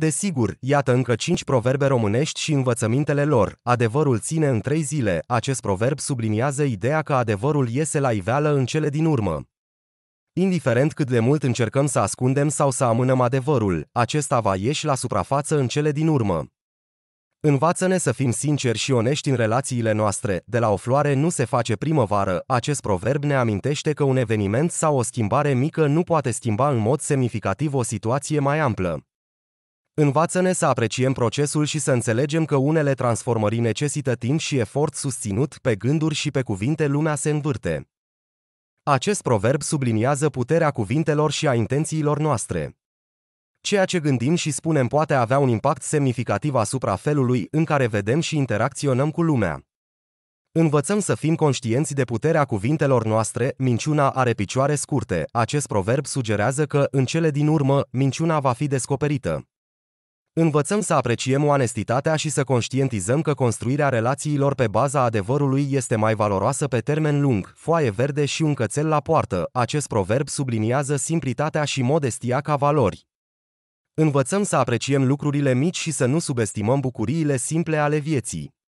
Desigur, iată încă cinci proverbe românești și învățămintele lor. Adevărul ține în trei zile. Acest proverb subliniază ideea că adevărul iese la iveală în cele din urmă. Indiferent cât de mult încercăm să ascundem sau să amânăm adevărul, acesta va ieși la suprafață în cele din urmă. Învață-ne să fim sinceri și onești în relațiile noastre, de la o floare nu se face primăvară, acest proverb ne amintește că un eveniment sau o schimbare mică nu poate schimba în mod semnificativ o situație mai amplă. Învață-ne să apreciem procesul și să înțelegem că unele transformări necesită timp și efort susținut, pe gânduri și pe cuvinte lumea se învârte. Acest proverb subliniază puterea cuvintelor și a intențiilor noastre. Ceea ce gândim și spunem poate avea un impact semnificativ asupra felului în care vedem și interacționăm cu lumea. Învățăm să fim conștienți de puterea cuvintelor noastre, minciuna are picioare scurte. Acest proverb sugerează că, în cele din urmă, minciuna va fi descoperită. Învățăm să apreciem onestitatea și să conștientizăm că construirea relațiilor pe baza adevărului este mai valoroasă pe termen lung. Foaie verde și un cățel la poartă, acest proverb subliniază simplitatea și modestia ca valori. Învățăm să apreciem lucrurile mici și să nu subestimăm bucuriile simple ale vieții.